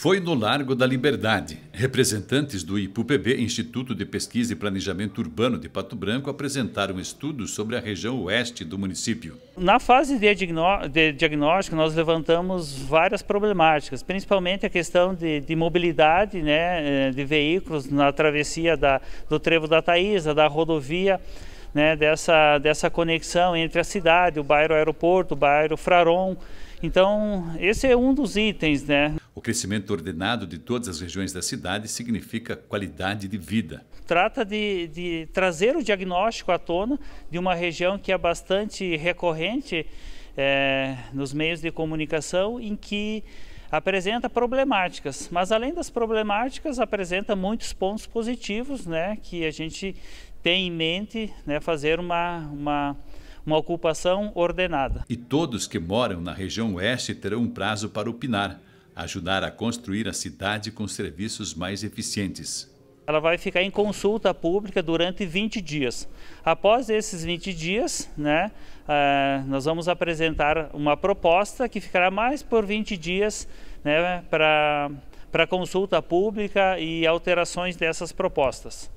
Foi no Largo da Liberdade. Representantes do IPUPB, Instituto de Pesquisa e Planejamento Urbano de Pato Branco, apresentaram estudos sobre a região oeste do município. Na fase de, de diagnóstico, nós levantamos várias problemáticas, principalmente a questão de, de mobilidade né, eh, de veículos na travessia da, do Trevo da Taísa, da rodovia né, dessa, dessa conexão entre a cidade, o bairro aeroporto, o bairro Fraron. Então, esse é um dos itens. Né? O crescimento ordenado de todas as regiões da cidade significa qualidade de vida. Trata de, de trazer o diagnóstico à tona de uma região que é bastante recorrente é, nos meios de comunicação, em que apresenta problemáticas, mas além das problemáticas apresenta muitos pontos positivos, né, que a gente tem em mente né, fazer uma, uma, uma ocupação ordenada. E todos que moram na região oeste terão um prazo para opinar, ajudar a construir a cidade com serviços mais eficientes. Ela vai ficar em consulta pública durante 20 dias. Após esses 20 dias, né, eh, nós vamos apresentar uma proposta que ficará mais por 20 dias né, para consulta pública e alterações dessas propostas.